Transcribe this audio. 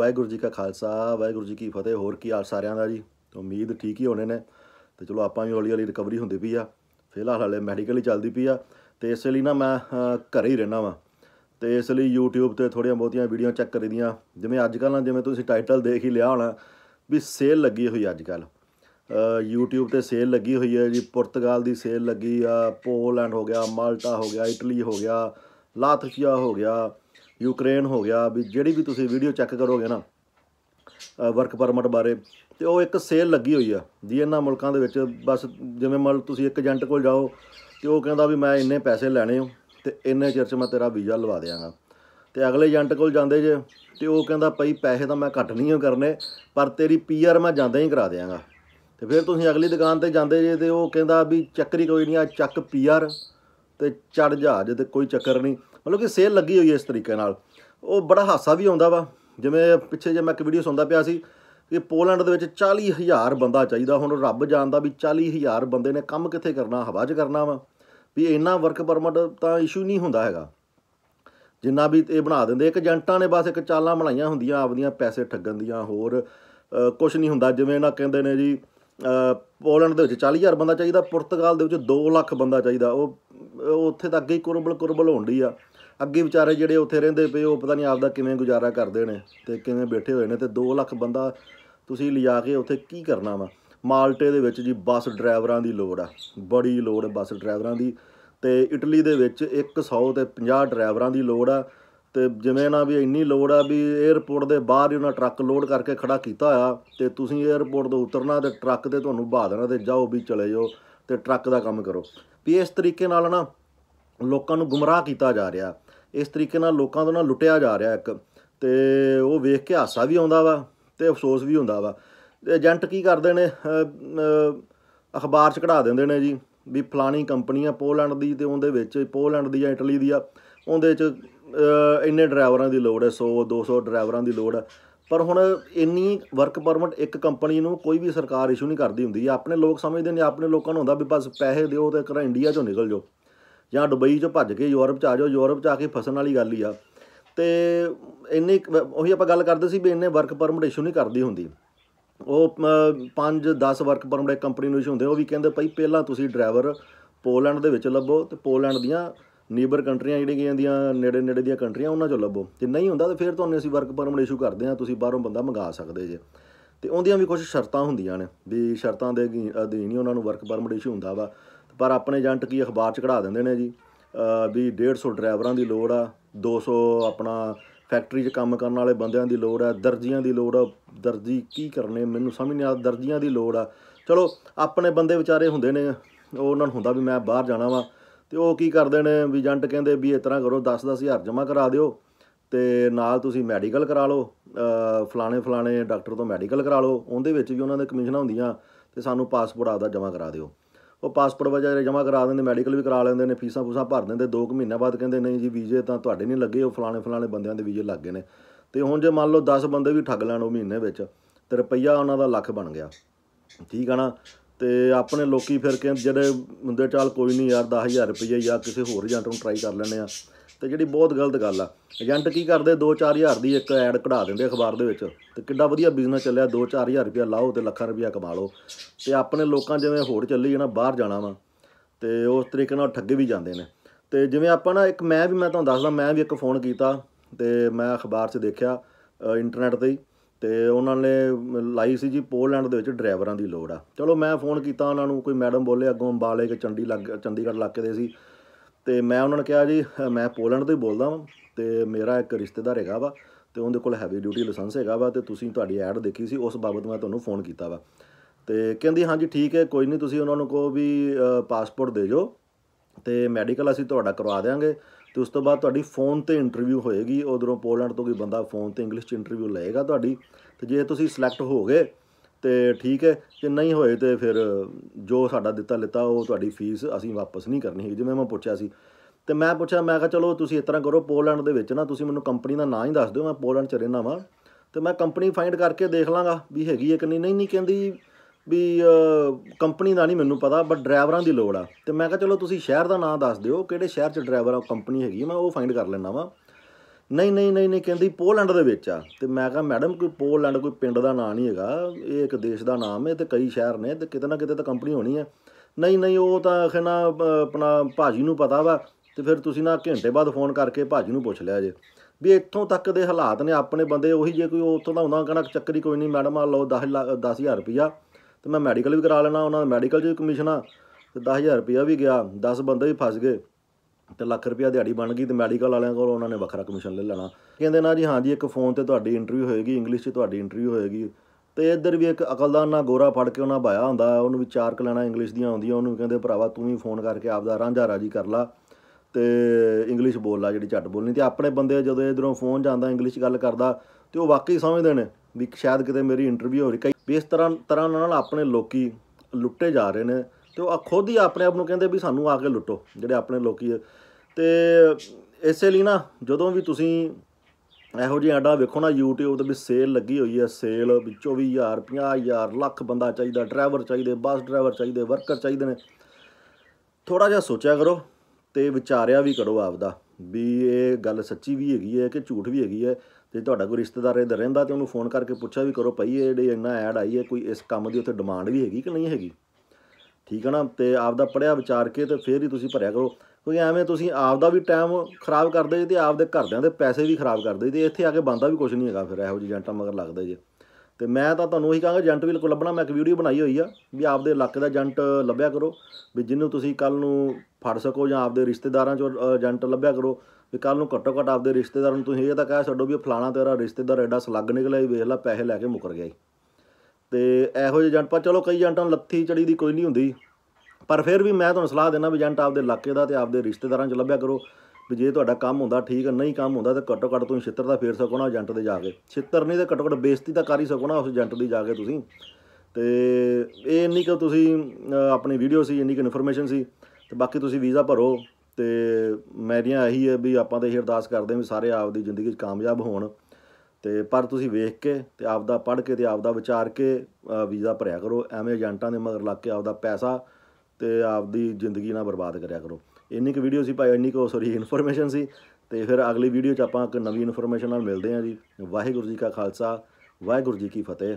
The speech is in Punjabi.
ਵਾਹਿਗੁਰੂ ਜੀ ਕਾ ਖਾਲਸਾ ਵਾਹਿਗੁਰੂ ਜੀ ਕੀ ਫਤਿਹ ਹੋਰ ਕੀ ਹਾਲ ਸਾਰਿਆਂ ਦਾ ਜੀ ਉਮੀਦ ਠੀਕ ਹੀ ਹੋਣੇ ਨੇ ਤੇ ਚਲੋ ਆਪਾਂ ਵੀ ਹੌਲੀ ਹੌਲੀ ਰਿਕਵਰੀ ਹੁੰਦੀ ਪਈ ਆ ਫਿਲਹਾਲ ਹਾਲੇ ਮੈਡੀਕਲ ਹੀ ਚੱਲਦੀ ਪਈ ਆ ਤੇ ਇਸ ਲਈ ਨਾ ਮੈਂ ਘਰੇ ਹੀ ਰਹਿਣਾ ਵਾਂ ਤੇ ਇਸ ਲਈ YouTube ਤੇ ਥੋੜੀਆਂ ਬਹੁਤੀਆਂ ਵੀਡੀਓ ਚੈੱਕ ਕਰੀਦੀਆਂ ਜਿਵੇਂ ਅੱਜ ਕੱਲ੍ਹ ਜਿਵੇਂ ਤੁਸੀਂ ਟਾਈਟਲ ਦੇਖ ਹੀ ਲਿਆ ਹੋਣਾ ਵੀ ਸੇਲ ਲੱਗੀ ਹੋਈ ਅੱਜ ਕੱਲ੍ਹ YouTube ਤੇ ਸੇਲ ਲੱਗੀ ਹੋਈ ਹੈ ਜੀ ਪੁਰਤਗਾਲ ਦੀ ਸੇਲ ਲੱਗੀ ਆ ਪੋਲੈਂਡ ਹੋ ਗਿਆ ਮਾਲਟਾ ਹੋ ਗਿਆ ਇਟਲੀ ਹੋ ਗਿਆ ਲਾਤਵੀਆ ਹੋ ਗਿਆ ਯੂਕਰੇਨ ਹੋ ਗਿਆ ਵੀ ਜਿਹੜੀ ਵੀ ਤੁਸੀਂ ਵੀਡੀਓ ਚੈੱਕ ਕਰੋਗੇ ਨਾ ਵਰਕ ਪਰਮਿਟ ਬਾਰੇ ਤੇ ਉਹ ਇੱਕ ਸੇਲ ਲੱਗੀ ਹੋਈ ਆ ਜੀ ਇਹਨਾਂ ਮੁਲਕਾਂ ਦੇ ਵਿੱਚ ਬਸ ਜਿਵੇਂ ਮੰਨ ਤੁਸੀਂ ਇੱਕ ਏਜੰਟ ਕੋਲ ਜਾਓ ਤੇ ਉਹ ਕਹਿੰਦਾ ਵੀ ਮੈਂ ਇੰਨੇ ਪੈਸੇ ਲੈਣੇ ਹੋ ਤੇ ਇੰਨੇ ਚਿਰ 'ਚ ਮੈਂ ਤੇਰਾ ਵੀਜ਼ਾ ਲਵਾ ਦੇਵਾਂਗਾ ਤੇ ਅਗਲੇ ਏਜੰਟ ਕੋਲ ਜਾਂਦੇ ਜੇ ਤੇ ਉਹ ਕਹਿੰਦਾ ਭਾਈ ਪੈਸੇ ਤਾਂ ਮੈਂ ਘੱਟ ਨਹੀਂ ਹੋ ਕਰਨੇ ਪਰ ਤੇਰੀ ਪੀਆਰ ਮੈਂ ਜਾਂਦਾ ਹੀ ਕਰਾ ਦੇਵਾਂਗਾ ਤੇ ਫਿਰ ਤੁਸੀਂ ਅਗਲੀ ਦੁਕਾਨ ਤੇ ਜਾਂਦੇ ਜੇ ਤੇ ਉਹ ਕਹਿੰਦਾ ਵੀ ਚੱਕਰੀ ਕੋਈ ਨਹੀਂ ਆ ਚੱਕ ਪੀਆਰ ਤੇ ਚੜ ਜਾ ਜੇ ਤੇ ਕੋਈ ਚੱਕਰ ਨਹੀਂ ਮਤਲਬ ਕਿ ਸੇਲ ਲੱਗੀ ਹੋਈ ਹੈ ਇਸ ਤਰੀਕੇ ਨਾਲ ਉਹ ਬੜਾ ਹਾਸਾ ਵੀ ਆਉਂਦਾ ਵਾ ਜਿਵੇਂ ਪਿੱਛੇ ਜੇ ਮੈਂ ਇੱਕ ਵੀਡੀਓ ਸੁਣਦਾ ਪਿਆ ਸੀ ਕਿ ਪੋਲੈਂਡ ਦੇ ਵਿੱਚ 40000 ਬੰਦਾ ਚਾਹੀਦਾ ਹੁਣ ਰੱਬ ਜਾਣਦਾ ਵੀ 40000 ਬੰਦੇ ਨੇ ਕੰਮ ਕਿੱਥੇ ਕਰਨਾ ਹਵਾ 'ਚ ਕਰਨਾ ਵਾ ਵੀ ਇੰਨਾ ਵਰਕ ਪਰਮਿਟ ਤਾਂ ਇਸ਼ੂ ਨਹੀਂ ਹੁੰਦਾ ਹੈਗਾ ਜਿੰਨਾ ਵੀ ਇਹ ਬਣਾ ਦਿੰਦੇ ਇੱਕ ਏਜੰਟਾਂ ਨੇ ਬਸ ਇੱਕ ਚਾਲਾਂ ਬਣਾਈਆਂ ਹੁੰਦੀਆਂ ਆਪਦੀਆਂ ਪੈਸੇ ਠੱਗਣ ਦੀਆਂ ਹੋਰ ਕੁਝ ਨਹੀਂ ਹੁੰਦਾ ਜਿਵੇਂ ਇਹਨਾਂ ਕਹਿੰਦੇ ਨੇ ਜੀ ਪੋਲੈਂਡ ਦੇ ਵਿੱਚ 40000 ਬੰਦਾ ਚਾਹੀਦਾ ਪੁਰਤਗਾਲ ਦੇ ਵਿੱਚ 2 ਲੱਖ ਬੰਦਾ ਚਾਹੀਦਾ ਉਹ ਉੱਥੇ ਤਾਂ ਅੱਗੇ ਹੀ ਕੁਰਬਲ ਕੁਰਬਲ ਹੋਣ ਦੀ ਆ ਅੱਗੇ ਵਿਚਾਰੇ ਜਿਹੜੇ ਉੱਥੇ ਰਹਿੰਦੇ ਪਏ ਉਹ ਪਤਾ ਨਹੀਂ ਆਪਦਾ ਕਿਵੇਂ ਗੁਜ਼ਾਰਾ ਕਰਦੇ ਨੇ ਤੇ ਕਿਵੇਂ ਬੈਠੇ ਹੋਏ ਨੇ ਤੇ 2 ਲੱਖ ਬੰਦਾ ਤੁਸੀਂ ਲਿਜਾ ਕੇ ਉੱਥੇ ਕੀ ਕਰਨਾ ਵਾ ਮਾਲਟੇ ਦੇ ਵਿੱਚ ਜੀ ਬੱਸ ਡਰਾਈਵਰਾਂ ਦੀ ਲੋੜ ਆ ਬੜੀ ਲੋੜ ਹੈ ਬੱਸ ਡਰਾਈਵਰਾਂ ਦੀ ਤੇ ਇਟਲੀ ਦੇ ਵਿੱਚ 100 ਤੇ 50 ਡਰਾਈਵਰਾਂ ਦੀ ਲੋੜ ਆ ਤੇ ਜਿਵੇਂ ਨਾ ਵੀ ਇੰਨੀ ਲੋੜ ਆ ਵੀ 에ਅਰਪੋਰਟ ਦੇ ਬਾਹਰ ਹੀ ਉਹਨਾਂ ਟਰੱਕ ਲੋਡ ਕਰਕੇ ਖੜਾ ਕੀਤਾ ਆ ਤੇ ਤੁਸੀਂ 에ਅਰਪੋਰਟ ਤੋਂ ਉਤਰਨਾ ਤੇ ਟਰੱਕ ਤੇ ਤੁਹਾਨੂੰ ਬਾਹ ਦੇਣਾ ਤੇ ਜਾਓ ਵੀ ਚਲੇ ਜਾਓ ਤੇ ਟਰੱਕ ਦਾ ਕੰਮ ਕਰੋ ਵੀ ਇਸ ਤਰੀਕੇ ਨਾਲ ਨਾ ਲੋਕਾਂ ਨੂੰ ਗੁੰਮਰਾਹ ਕੀਤਾ ਜਾ ਰਿਹਾ ਇਸ ਤਰੀਕੇ ਨਾਲ ਲੋਕਾਂ ਤੋਂ ਨਾ ਲੁੱਟਿਆ ਜਾ ਰਿਹਾ ਇੱਕ ਤੇ ਉਹ ਵੇਖ ਕੇ ਹਾਸਾ ਵੀ ਆਉਂਦਾ ਵਾ ਤੇ ਅਫਸੋਸ ਵੀ ਹੁੰਦਾ ਵਾ ਏਜੰਟ ਕੀ ਕਰਦੇ ਨੇ ਅਖਬਾਰ ਚ ਕਢਾ ਦਿੰਦੇ ਨੇ ਜੀ ਵੀ ਫਲਾਣੀ ਕੰਪਨੀ ਆ ਪੋਲੈਂਡ ਦੀ ਤੇ ਉਹਦੇ ਵਿੱਚ ਪੋਲੈਂਡ ਦੀ ਜਾਂ ਇਟਲੀ ਦੀ ਆ ਉਹਦੇ ਚ ਇੰਨੇ ਡਰਾਈਵਰਾਂ ਦੀ ਲੋੜ ਹੈ 100 200 ਡਰਾਈਵਰਾਂ ਦੀ ਲੋੜ ਹੈ ਪਰ ਹੁਣ ਇੰਨੀ ਵਰਕ ਪਰਮਿਟ ਇੱਕ ਕੰਪਨੀ ਨੂੰ ਕੋਈ ਵੀ ਸਰਕਾਰ ਇਸ਼ੂ ਨਹੀਂ ਕਰਦੀ ਹੁੰਦੀ ਆਪਣੇ ਲੋਕ ਸਮਝਦੇ ਨੇ ਆਪਣੇ ਲੋਕਾਂ ਨੂੰ ਹੁੰਦਾ ਵੀ ਬਸ ਪੈਸੇ ਦਿਓ ਤੇ ਘਰ ਇੰਡੀਆ ਚੋਂ ਨਿਕਲ ਜਾਓ ਜਾਂ ਦੁਬਈ ਚੋਂ ਭੱਜ ਕੇ ਯੂਰਪ ਚ ਆ ਜਾਓ ਯੂਰਪ ਚ ਆ ਕੇ ਫਸਣ ਵਾਲੀ ਗੱਲ ਹੀ ਆ ਤੇ ਇੰਨੇ ਉਹੀ ਆਪਾਂ ਗੱਲ ਕਰਦੇ ਸੀ ਵੀ ਇੰਨੇ ਵਰਕ ਪਰਮਿਟ ਇਸ਼ੂ ਨਹੀਂ ਕਰਦੀ ਹੁੰਦੀ ਉਹ 5 10 ਵਰਕ ਪਰਮਿਟ ਕੰਪਨੀ ਨੂੰ ਇਸ਼ੂ ਹੁੰਦੇ ਉਹ ਵੀ ਕਹਿੰਦੇ ਭਾਈ ਪਹਿਲਾਂ ਤੁਸੀਂ ਡਰਾਈਵਰ ਪੋਲੈਂਡ ਦੇ ਵਿੱਚ ਲੱਭੋ ਤੇ ਪੋਲੈਂਡ ਦੀਆਂ ਨੀਬਰ ਕੰਟਰੀਆਂ ਜਿਹੜੀਆਂ ਜਾਂਦੀਆਂ ਨੇੜੇ ਨੇੜੇ ਦੀਆਂ ਕੰਟਰੀਆਂ ਉਹਨਾਂ ਚੋਂ ਲੱਭੋ ਜੇ ਨਹੀਂ ਹੁੰਦਾ ਤਾਂ ਫਿਰ ਤੁਹਾਨੂੰ ਅਸੀਂ ਵਰਕ ਪਰਮਿਟ ਇਸ਼ੂ ਕਰਦੇ ਹਾਂ ਤੁਸੀਂ ਬਾਹਰੋਂ ਬੰਦਾ ਮੰਗਾ ਸਕਦੇ ਜੇ ਤੇ ਉਹਦੀਆਂ ਵੀ ਕੁਝ ਸ਼ਰਤਾਂ ਹੁੰਦੀਆਂ ਨੇ ਵੀ ਸ਼ਰਤਾਂ ਦੇ ਅਧੀਨ ਹੀ ਉਹਨਾਂ ਨੂੰ ਵਰਕ ਪਰਮਿਟ ਇਸ਼ੂ ਹੁੰਦਾ ਵਾ ਪਰ ਆਪਣੇ ਏਜੰਟ ਕੀ ਅਖਬਾਰ 'ਚ ਕਢਾ ਦਿੰਦੇ ਨੇ ਜੀ ਵੀ 150 ਡਰਾਈਵਰਾਂ ਦੀ ਲੋੜ ਆ 200 ਆਪਣਾ ਫੈਕਟਰੀ 'ਚ ਕੰਮ ਕਰਨ ਵਾਲੇ ਬੰਦਿਆਂ ਦੀ ਲੋੜ ਆ ਦਰਜੀਆਂ ਦੀ ਲੋੜ ਆ ਦਰਜੀ ਕੀ ਕਰਨੇ ਮੈਨੂੰ ਸਮਝ ਨਹੀਂ ਆ ਦਰਜੀਆਂ ਦੀ ਲੋੜ ਆ ਚਲੋ ਆਪਣੇ ਬੰਦੇ ਵਿਚਾਰੇ ਹੁੰਦੇ ਨੇ ਉਹ ਉਹਨਾਂ ਨੂੰ ਹੁੰਦਾ ਵੀ ਮੈਂ ਬਾਹਰ ਜਾਣਾ ਵਾ ਤੇ ਉਹ ਕੀ ਕਰਦੇ ਨੇ ਵੀ ਏਜੰਟ ਕਹਿੰਦੇ ਵੀ ਇਸ ਤਰ੍ਹਾਂ ਕਰੋ 10-10000 ਜਮ੍ਹਾਂ ਕਰਾ ਦਿਓ ਤੇ ਨਾਲ ਤੁਸੀਂ ਮੈਡੀਕਲ ਕਰਾ ਲਓ ਫਲਾਣੇ ਫਲਾਣੇ ਡਾਕਟਰ ਤੋਂ ਮੈਡੀਕਲ ਕਰਾ ਲਓ ਉਹਦੇ ਵਿੱਚ ਵੀ ਉਹਨਾਂ ਦੇ ਕਮਿਸ਼ਨਾਂ ਹੁੰਦੀਆਂ ਤੇ ਸਾਨੂੰ ਪਾਸਪੋਰਟ ਆਦਾ ਜਮ੍ਹਾਂ ਕਰਾ ਦਿਓ ਉਹ ਪਾਸਪੋਰਟ ਵਜਾ ਜਮਾ ਕਰਾ ਦਿੰਦੇ ਮੈਡੀਕਲ ਵੀ ਕਰਾ ਲੈਂਦੇ ਨੇ ਫੀਸਾਂ ਫੂਸਾਂ ਭਰ ਦਿੰਦੇ 2 ਕੁ ਮਹੀਨਾ ਬਾਅਦ ਕਹਿੰਦੇ ਨਹੀਂ ਜੀ ਵੀਜ਼ੇ ਤਾਂ ਤੁਹਾਡੇ ਨਹੀਂ ਲੱਗੇ ਉਹ ਫਲਾਣੇ ਫਲਾਣੇ ਬੰਦਿਆਂ ਦੇ ਵੀਜ਼ੇ ਲੱਗ ਗਏ ਨੇ ਤੇ ਹੁਣ ਜੇ ਮੰਨ ਲਓ 10 ਬੰਦੇ ਵੀ ਠੱਗ ਲੈਣ ਉਹ ਮਹੀਨੇ ਵਿੱਚ ਤੇ ਰੁਪਈਆ ਉਹਨਾਂ ਦਾ ਲੱਖ ਬਣ ਗਿਆ ਠੀਕ ਆ ਨਾ ਤੇ ਆਪਣੇ ਲੋਕੀ ਫਿਰ ਕਹਿੰਦੇ ਜਿਹੜੇ ਹੁੰਦੇ ਚਾਲ ਕੋਈ ਨਹੀਂ ਯਾਰ 10000 ਰੁਪਈਆ ਜਾਂ ਕਿਸੇ ਹੋਰ ਏਜੰਟ ਨੂੰ ਟਰਾਈ ਕਰ ਲੈਣੇ ਆ ਤੇ ਜਿਹੜੀ ਬਹੁਤ ਗਲਤ ਗੱਲ ਆ ਏਜੰਟ ਕੀ ਕਰਦੇ 2-4000 ਦੀ ਇੱਕ ਐਡ ਕਢਾ ਦਿੰਦੇ ਅਖਬਾਰ ਦੇ ਵਿੱਚ ਤੇ ਕਿੱਡਾ ਵਧੀਆ ਬਿਜ਼ਨਸ ਚੱਲਿਆ 2-4000 ਰੁਪਿਆ ਲਾਓ ਤੇ ਲੱਖਾਂ ਰੁਪਿਆ ਕਮਾ ਲਓ ਤੇ ਆਪਣੇ ਲੋਕਾਂ ਜਿਵੇਂ ਹੋਰ ਚੱਲੀ ਜਣਾ ਬਾਹਰ ਜਾਣਾ ਵਾ ਤੇ ਉਸ ਤਰੀਕੇ ਨਾਲ ਠੱਗੇ ਵੀ ਜਾਂਦੇ ਨੇ ਤੇ ਜਿਵੇਂ ਆਪਾਂ ਨਾ ਇੱਕ ਮੈਂ ਵੀ ਮੈਂ ਤੁਹਾਨੂੰ ਦੱਸਦਾ ਮੈਂ ਵੀ ਇੱਕ ਫੋਨ ਕੀਤਾ ਤੇ ਮੈਂ ਅਖਬਾਰ 'ਚ ਦੇਖਿਆ ਇੰਟਰਨੈਟ ਤੇ ਤੇ ਉਹਨਾਂ ਨੇ ਲਾਈ ਸੀ ਜੀ ਪੋਲੈਂਡ ਦੇ ਵਿੱਚ ਡਰਾਈਵਰਾਂ ਦੀ ਲੋੜ ਆ ਚਲੋ ਮੈਂ ਫੋਨ ਕੀਤਾ ਉਹਨਾਂ ਨੂੰ ਕੋਈ ਮੈਡਮ ਬੋਲੇ ਅੱਗੋਂ ਅੰਬਾਲੇ ਕੇ ਚੰਡੀ ਲੱਗ ਚੰਡੀਗੜ੍ਹ ਕੇ ਦੇ ਸੀ ਤੇ ਮੈਂ ਉਹਨਾਂ ਨੂੰ ਕਿਹਾ ਜੀ ਮੈਂ ਪੋਲੈਂਡ ਤੋਂ ਹੀ ਬੋਲਦਾ ਹਾਂ ਤੇ ਮੇਰਾ ਇੱਕ ਰਿਸ਼ਤੇਦਾਰ ਹੈਗਾ ਵਾ ਤੇ ਉਹਦੇ ਕੋਲ ਹੈਵੀ ਡਿਊਟੀ ਲਾਇਸੈਂਸ ਹੈਗਾ ਵਾ ਤੇ ਤੁਸੀਂ ਤੁਹਾਡੀ ਐਡ ਦੇਖੀ ਸੀ ਉਸ ਬਾਬਤ ਮੈਂ ਤੁਹਾਨੂੰ ਫੋਨ ਕੀਤਾ ਵਾ ਤੇ ਕਹਿੰਦੀ ਹਾਂਜੀ ਠੀਕ ਹੈ ਕੋਈ ਨਹੀਂ ਤੁਸੀਂ ਉਹਨਾਂ ਨੂੰ ਕਹੋ ਵੀ ਪਾਸਪੋਰਟ ਦੇ ਜੋ ਤੇ ਮੈਡੀਕਲ ਅਸੀਂ ਤੁਹਾਡਾ ਕਰਵਾ ਦੇਵਾਂਗੇ ਤੇ ਉਸ ਤੋਂ ਬਾਅਦ ਤੁਹਾਡੀ ਫੋਨ ਤੇ ਇੰਟਰਵਿਊ ਹੋਏਗੀ ਉਧਰੋਂ ਪੋਲੈਂਡ ਤੋਂ ਕੋਈ ਬੰਦਾ ਫੋਨ ਤੇ ਇੰਗਲਿਸ਼ ਚ ਇੰਟਰਵਿਊ ਲਏਗਾ ਤੁਹਾਡੀ ਤੇ ਜੇ ਤੁਸੀਂ ਸਿਲੈਕਟ ਹੋ ਗਏ ਤੇ ਠੀਕ ਹੈ ਜੇ ਨਹੀਂ ਹੋਏ ਤੇ ਫਿਰ ਜੋ ਸਾਡਾ ਦਿੱਤਾ ਲਿੱਤਾ ਉਹ ਤੁਹਾਡੀ ਫੀਸ ਅਸੀਂ ਵਾਪਸ ਨਹੀਂ ਕਰਨੀ ਹੈ ਜਿਵੇਂ ਮੈਂ ਪੁੱਛਿਆ ਸੀ ਤੇ ਮੈਂ ਪੁੱਛਿਆ ਮੈਂ ਕਿਹਾ ਚਲੋ ਤੁਸੀਂ ਇਸ ਤਰ੍ਹਾਂ ਕਰੋ ਪੋਲੈਂਡ ਦੇ ਵਿੱਚ ਨਾ ਤੁਸੀਂ ਮੈਨੂੰ ਕੰਪਨੀ ਦਾ ਨਾਂ ਹੀ ਦੱਸ ਦਿਓ ਮੈਂ ਪੋਲੈਂਡ 'ਚ ਰਹਿਣਾ ਵਾਂ ਤੇ ਮੈਂ ਕੰਪਨੀ ਫਾਈਂਡ ਕਰਕੇ ਦੇਖ ਲਾਂਗਾ ਵੀ ਹੈਗੀ ਹੈ ਕਿ ਨਹੀਂ ਨਹੀਂ ਕਹਿੰਦੀ ਵੀ ਕੰਪਨੀ ਦਾ ਨਹੀਂ ਮੈਨੂੰ ਪਤਾ ਬਟ ਡਰਾਈਵਰਾਂ ਦੀ ਲੋੜ ਆ ਤੇ ਮੈਂ ਕਿਹਾ ਚਲੋ ਤੁਸੀਂ ਸ਼ਹਿਰ ਦਾ ਨਾਂ ਦੱਸ ਦਿਓ ਕਿਹੜੇ ਸ਼ਹਿਰ 'ਚ ਡਰਾਈਵਰ ਆ ਕੰਪਨੀ ਹੈਗੀ ਮੈਂ ਉਹ ਫਾਈਂਡ ਕਰ ਲੈਣਾ ਵਾਂ ਨਹੀਂ ਨਹੀਂ ਨਹੀਂ ਨਹੀਂ ਕਹਿੰਦੀ ਪੋਲੈਂਡ ਦੇ ਵਿੱਚ ਆ ਤੇ ਮੈਂ ਕਿਹਾ ਮੈਡਮ ਕੋਈ ਪੋਲੈਂਡ ਕੋਈ ਪਿੰਡ ਦਾ ਨਾਂ ਨਹੀਂ ਹੈਗਾ ਇਹ ਇੱਕ ਦੇਸ਼ ਦਾ ਨਾਮ ਹੈ ਤੇ ਕਈ ਸ਼ਹਿਰ ਨੇ ਤੇ ਕਿਤੇ ਨਾ ਕਿਤੇ ਤਾਂ ਕੰਪਨੀ ਹੋਣੀ ਹੈ ਨਹੀਂ ਨਹੀਂ ਉਹ ਤਾਂ ਖੈਨਾ ਆਪਣਾ ਭਾਜੀ ਨੂੰ ਪਤਾ ਵਾ ਤੇ ਫਿਰ ਤੁਸੀਂ ਨਾ ਘੰਟੇ ਬਾਅਦ ਫੋਨ ਕਰਕੇ ਭਾਜੀ ਨੂੰ ਪੁੱਛ ਲਿਆ ਜੇ ਵੀ ਇੱਥੋਂ ਤੱਕ ਦੇ ਹਾਲਾਤ ਨੇ ਆਪਣੇ ਬੰਦੇ ਉਹੀ ਜੇ ਕੋਈ ਉੱਥੋਂ ਦਾ ਹੁੰਦਾ ਕਹਿੰਦਾ ਚੱਕਰੀ ਕੋਈ ਨਹੀਂ ਮੈਡਮ ਆ ਲਓ 10 10000 ਰੁਪਇਆ ਤੇ ਮੈਂ ਮੈਡੀਕਲ ਵੀ ਕਰਾ ਲੈਣਾ ਉਹਨਾਂ ਦਾ ਮੈਡੀਕਲ ਜੀ ਕਮਿਸ਼ਨ ਆ ਤੇ 10000 ਰੁਪਇਆ ਵੀ ਗਿਆ 10 ਬੰਦੇ ਵੀ ਫਸ ਗਏ ਤੇ ਲੱਖ ਰੁਪਿਆ ਦਿਹਾੜੀ ਬਣ ਗਈ ਤੇ ਮੈਡੀਕਲ ਵਾਲਿਆਂ ਕੋਲ ਉਹਨਾਂ ਨੇ ਵੱਖਰਾ ਕਮਿਸ਼ਨ ਲੈ ਲੈਣਾ ਕਹਿੰਦੇ ਨਾ ਜੀ ਹਾਂ ਜੀ ਇੱਕ ਫੋਨ ਤੇ ਤੁਹਾਡੀ ਇੰਟਰਵਿਊ ਹੋਏਗੀ ਇੰਗਲਿਸ਼ 'ਚ ਤੁਹਾਡੀ ਇੰਟਰਵਿਊ ਹੋਏਗੀ ਤੇ ਇੱਧਰ ਵੀ ਇੱਕ ਅਕਲਦਾਨ ਨਾ ਗੋਰਾ ਫੜ ਕੇ ਉਹਨਾਂ ਭਾਇਆ ਹੁੰਦਾ ਉਹਨੂੰ ਵੀ ਚਾਰ ਕਲਾਣਾ ਇੰਗਲਿਸ਼ ਦੀਆਂ ਆਉਂਦੀਆਂ ਉਹਨੂੰ ਕਹਿੰਦੇ ਭਰਾਵਾ ਤੂੰ ਵੀ ਫੋਨ ਕਰਕੇ ਆਪਦਾ ਰਾਂਝਾ ਰਾਜੀ ਕਰ ਲਾ ਤੇ ਇੰਗਲਿਸ਼ ਬੋਲ ਲਾ ਜਿਹੜੀ ਝੱਟ ਬੋਲਣੀ ਤੇ ਆਪਣੇ ਬੰਦੇ ਜਦੋਂ ਇਧਰੋਂ ਫੋਨ ਜਾਂਦਾ ਇੰਗਲਿਸ਼ ਗੱਲ ਕਰਦਾ ਤੇ ਉਹ ਵਾਕਈ ਸਮਝਦੇ ਨੇ ਵੀ ਸ਼ਾਇਦ ਕਿਤੇ ਮੇਰੀ ਇੰਟਰਵਿਊ ਹੋ ਰਹੀ ਕਈ ਇਸ ਤਰ੍ਹਾਂ ਤਰ੍ਹਾਂ ਨਾਲ ਆਪਣੇ ਲੋਕੀ ਲੁੱਟੇ ਜਾ ਰਹੇ ਨੇ ਤੇ ਉਹ ਖੁਦ ਹੀ ਆਪਣੇ ਆਪ ਨੂੰ ਕਹਿੰਦੇ ਵੀ ਸਾਨੂੰ ਆ ਕੇ ਲੁੱਟੋ ਜਿਹੜੇ ਆਪਣੇ ਲੋਕੀ ਤੇ ਇਸੇ ਲਈ ਨਾ ਜਦੋਂ ਵੀ ਤੁਸੀਂ ਇਹੋ ਜਿਹੇ ਆਡਾ ਵੇਖੋ ਨਾ YouTube ਤੇ ਵੀ ਸੇਲ ਲੱਗੀ ਹੋਈ ਹੈ ਸੇਲ ਵੀ 24000 ਯਾਰ ਲੱਖ ਬੰਦਾ ਚਾਹੀਦਾ ਡਰਾਈਵਰ ਚਾਹੀਦੇ ਬੱਸ ਡਰਾਈਵਰ ਚਾਹੀਦੇ ਵਰਕਰ ਚਾਹੀਦੇ ਨੇ ਥੋੜਾ ਜਿਹਾ ਸੋਚਿਆ ਕਰੋ ਤੇ ਵਿਚਾਰਿਆ ਵੀ ਕਰੋ ਆਪਦਾ ਵੀ ਇਹ ਗੱਲ ਸੱਚੀ ਵੀ ਹੈਗੀ ਹੈ ਕਿ ਝੂਠ ਵੀ ਹੈਗੀ ਹੈ ਤੇ ਤੁਹਾਡਾ ਕੋਈ ਰਿਸ਼ਤੇਦਾਰ ਇਹਦਾ ਰਹਿੰਦਾ ਤੇ ਉਹਨੂੰ ਫੋਨ ਕਰਕੇ ਪੁੱਛਿਆ ਵੀ ਕਰੋ ਭਈ ਇਹ ਜਿਹੜੀ ਇੰਨਾ ਐਡ ਆਈ ਹੈ ਕੋਈ ਇਸ ਕੰਮ ਦੀ ਉੱਥੇ ਡਿਮਾਂਡ ਵੀ ਹੈਗੀ ਕਿ ਨਹੀਂ ਹੈਗੀ ਠੀਕ ਹੈ ਨਾ ਤੇ ਆਪ ਦਾ ਪੜਿਆ ਵਿਚਾਰ ਕੇ ਤੇ ਫੇਰ ਹੀ ਤੁਸੀਂ ਭਰਿਆ ਕਰੋ ਕਿਉਂਕਿ ਐਵੇਂ ਤੁਸੀਂ ਆਪ ਦਾ ਵੀ ਟਾਈਮ ਖਰਾਬ ਕਰਦੇ ਜੇ ਤੇ ਆਪ ਦੇ ਘਰਦਿਆਂ ਦੇ ਪੈਸੇ ਵੀ ਖਰਾਬ ਕਰਦੇ ਤੇ ਇੱਥੇ ਆ ਕੇ ਬੰਦਾ ਵੀ ਕੁਝ ਨਹੀਂ ਹੈਗਾ ਫਿਰ ਇਹੋ ਜਿਹੇ ਏਜੰਟਾਂ ਮਗਰ ਲੱਗਦਾ ਜੇ ਤੇ ਮੈਂ ਤਾਂ ਤੁਹਾਨੂੰ ਇਹੀ ਕਹਾਂਗਾ ਏਜੰਟ ਵੀ ਲੱਭਣਾ ਮੈਂ ਇੱਕ ਵੀਡੀਓ ਬਣਾਈ ਹੋਈ ਆ ਵੀ ਆਪਦੇ ਇਲਾਕੇ ਦਾ ਏਜੰਟ ਲੱਭਿਆ ਕਰੋ ਵੀ ਜਿਹਨੂੰ ਤੁਸੀਂ ਕੱਲ ਨੂੰ ਫੜ ਸਕੋ ਜਾਂ ਆਪਦੇ ਰਿਸ਼ਤੇਦਾਰਾਂ ਚੋਂ ਏਜੰਟ ਲੱਭਿਆ ਕਰੋ ਵੀ ਕੱਲ ਨੂੰ ਘੱਟੋ ਘੱਟ ਆਪਦੇ ਰਿਸ਼ਤੇਦਾਰਾਂ ਨੂੰ ਤੁਸੀਂ ਇਹ ਤਾਂ ਕਹਿ ਛੱਡੋ ਵੀ ਫਲਾਣਾ ਤੇਰਾ ਰਿਸ਼ਤੇਦਾਰ ਐਡਾ ਸਲੱਗ ਨਿਕਲਿਆ ਵੀ ਵੇਖ ਲੈ ਪੈਸੇ ਲੈ ਕੇ ਮੁਕਰ ਗਿਆ ਤੇ ਇਹੋ ਜਿਹੇ ਜੰਟ ਪਰ ਚਲੋ ਕਈ ਜੰਟਾਂ ਲੱਥੀ ਚੜੀ ਦੀ ਕੋਈ ਨਹੀਂ ਹੁੰਦੀ ਪਰ ਫਿਰ ਵੀ ਮੈਂ ਤੁਹਾਨੂੰ ਸਲਾਹ ਦੇਣਾ ਵੀ ਜੰਟ ਆਪਦੇ ਇਲਾਕੇ ਦਾ ਤੇ ਆਪਦੇ ਰਿਸ਼ਤੇਦਾਰਾਂ 'ਚ ਲੱਭਿਆ ਕਰੋ ਵੀ ਜੇ ਤੁਹਾਡਾ ਕੰਮ ਹੁੰਦਾ ਠੀਕ ਹੈ ਨਹੀਂ ਕੰਮ ਹੁੰਦਾ ਤਾਂ ਘੱਟੋ ਘੱਟ ਤੁਸੀਂ ਛਿੱਤਰ ਦਾ ਫੇਰ ਸਕੋ ਨਾ ਏਜੰਟ ਦੇ ਜਾ ਕੇ ਛਿੱਤਰ ਨਹੀਂ ਤਾਂ ਘੱਟੋ ਘੱਟ ਬੇਇੱਜ਼ਤੀ ਤਾਂ ਕਰ ਹੀ ਸਕੋ ਨਾ ਉਸ ਏਜੰਟ ਦੀ ਜਾ ਕੇ ਤੁਸੀਂ ਤੇ ਇਹ ਇੰਨੀ ਕਿ ਤੁਸੀਂ ਆਪਣੀ ਵੀਡੀਓ ਸੀ ਇੰਨੀ ਕਿ ਇਨਫੋਰਮੇਸ਼ਨ ਸੀ ਤੇ ਬਾਕੀ ਤੁਸੀਂ ਵੀਜ਼ਾ ਭਰੋ ਤੇ ਦੀਆਂ ਇਹੀ ਹੈ ਵੀ ਆਪਾਂ ਤਾਂ ਇਹ ਅਰਦਾਸ ਕਰਦੇ ਹਾਂ ਵੀ ਸਾਰੇ ਆਪਦੀ ਜ਼ਿੰਦਗੀ 'ਚ ਕਾਮਯਾਬ ਹੋਣ ਤੇ ਪਰ ਤੁਸੀਂ ਵੇਖ ਕੇ ਤੇ ਆਪ ਦਾ ਪੜ੍ਹ ਕੇ ਤੇ ਆਪ ਦਾ ਵਿਚਾਰ ਕੇ ਵੀਜ਼ਾ ਭਰਿਆ ਕਰੋ ਐਵੇਂ ਏਜੰਟਾਂ ਦੇ ਮਗਰ ਲੱਗ ਕੇ ਆਪ ਦਾ ਪੈਸਾ ਤੇ ਆਪ ਦੀ ਜ਼ਿੰਦਗੀ ਨਾ ਬਰਬਾਦ ਕਰਿਆ ਕਰੋ ਇੰਨੀ ਕੁ ਵੀਡੀਓ ਸੀ ਭਾਈ ਇੰਨੀ ਕੁ ਸੋਰੀ ਇਨਫੋਰਮੇਸ਼ਨ ਸੀ ਤੇ ਫਿਰ ਅਗਲੀ ਵੀਡੀਓ 'ਚ ਆਪਾਂ ਇੱਕ ਨਵੀਂ ਇਨਫੋਰਮੇਸ਼ਨ ਨਾਲ ਮਿਲਦੇ ਹਾਂ ਜੀ ਵਾਹਿਗੁਰੂ ਜੀ ਕਾ ਖਾਲਸਾ ਵਾਹਿਗੁਰੂ ਜੀ ਕੀ ਫਤਿਹ